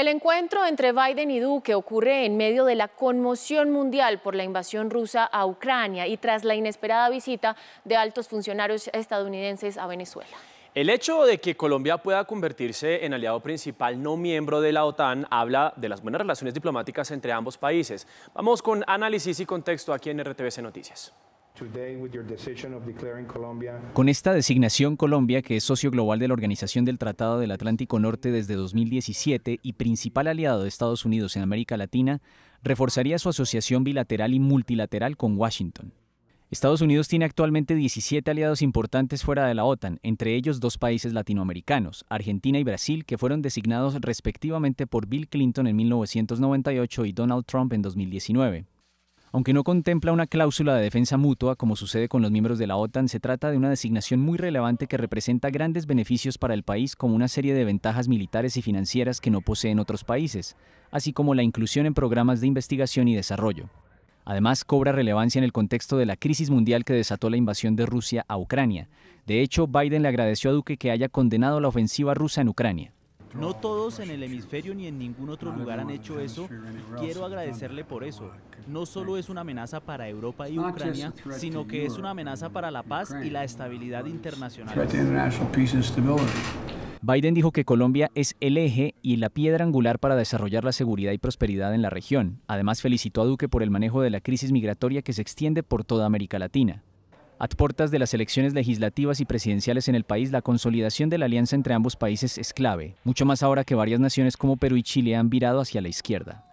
El encuentro entre Biden y Duque ocurre en medio de la conmoción mundial por la invasión rusa a Ucrania y tras la inesperada visita de altos funcionarios estadounidenses a Venezuela. El hecho de que Colombia pueda convertirse en aliado principal no miembro de la OTAN habla de las buenas relaciones diplomáticas entre ambos países. Vamos con análisis y contexto aquí en RTVC Noticias. Con esta designación, Colombia, que es socio global de la Organización del Tratado del Atlántico Norte desde 2017 y principal aliado de Estados Unidos en América Latina, reforzaría su asociación bilateral y multilateral con Washington. Estados Unidos tiene actualmente 17 aliados importantes fuera de la OTAN, entre ellos dos países latinoamericanos, Argentina y Brasil, que fueron designados respectivamente por Bill Clinton en 1998 y Donald Trump en 2019. Aunque no contempla una cláusula de defensa mutua, como sucede con los miembros de la OTAN, se trata de una designación muy relevante que representa grandes beneficios para el país como una serie de ventajas militares y financieras que no poseen otros países, así como la inclusión en programas de investigación y desarrollo. Además, cobra relevancia en el contexto de la crisis mundial que desató la invasión de Rusia a Ucrania. De hecho, Biden le agradeció a Duque que haya condenado la ofensiva rusa en Ucrania. No todos en el hemisferio ni en ningún otro lugar han hecho eso. Quiero agradecerle por eso. No solo es una amenaza para Europa y Ucrania, sino que es una amenaza para la paz y la estabilidad internacional. Biden dijo que Colombia es el eje y la piedra angular para desarrollar la seguridad y prosperidad en la región. Además, felicitó a Duque por el manejo de la crisis migratoria que se extiende por toda América Latina. A puertas de las elecciones legislativas y presidenciales en el país, la consolidación de la alianza entre ambos países es clave, mucho más ahora que varias naciones como Perú y Chile han virado hacia la izquierda.